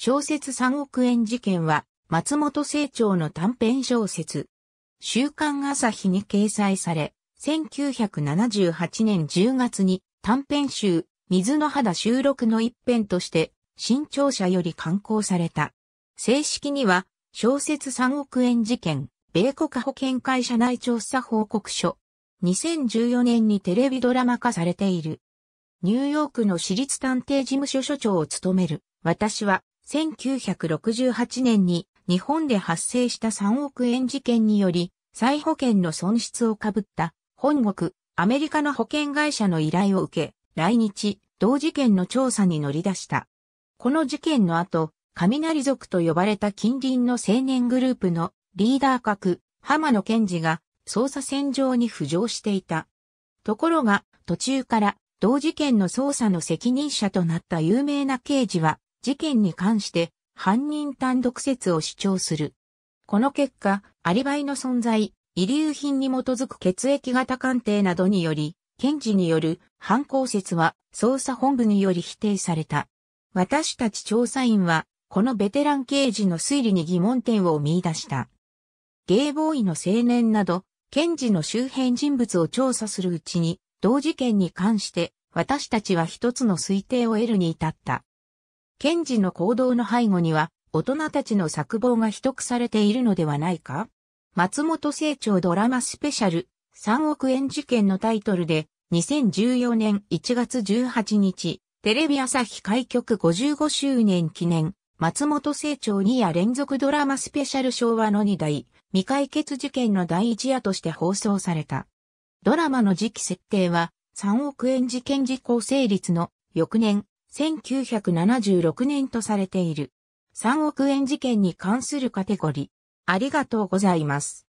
小説3億円事件は、松本清張の短編小説。週刊朝日に掲載され、1978年10月に短編集、水の肌収録の一編として、新潮社より刊行された。正式には、小説3億円事件、米国保険会社内調査報告書。2014年にテレビドラマ化されている。ニューヨークの私立探偵事務所所長を務める。私は1968年に日本で発生した3億円事件により、再保険の損失をかぶった本国、アメリカの保険会社の依頼を受け、来日、同事件の調査に乗り出した。この事件の後、雷族と呼ばれた近隣の青年グループのリーダー格、浜野健二が捜査線上に浮上していた。ところが、途中から同事件の捜査の責任者となった有名な刑事は、事件に関して犯人単独説を主張する。この結果、アリバイの存在、遺留品に基づく血液型鑑定などにより、検事による犯行説は捜査本部により否定された。私たち調査員は、このベテラン刑事の推理に疑問点を見出した。ゲイボーイの青年など、検事の周辺人物を調査するうちに、同事件に関して、私たちは一つの推定を得るに至った。ンジの行動の背後には、大人たちの作望が秘匿されているのではないか松本清張ドラマスペシャル3億円事件のタイトルで2014年1月18日テレビ朝日開局55周年記念松本清張2夜連続ドラマスペシャル昭和の2代未解決事件の第1夜として放送された。ドラマの時期設定は3億円事件事項成立の翌年1976年とされている。3億円事件に関するカテゴリー。ありがとうございます。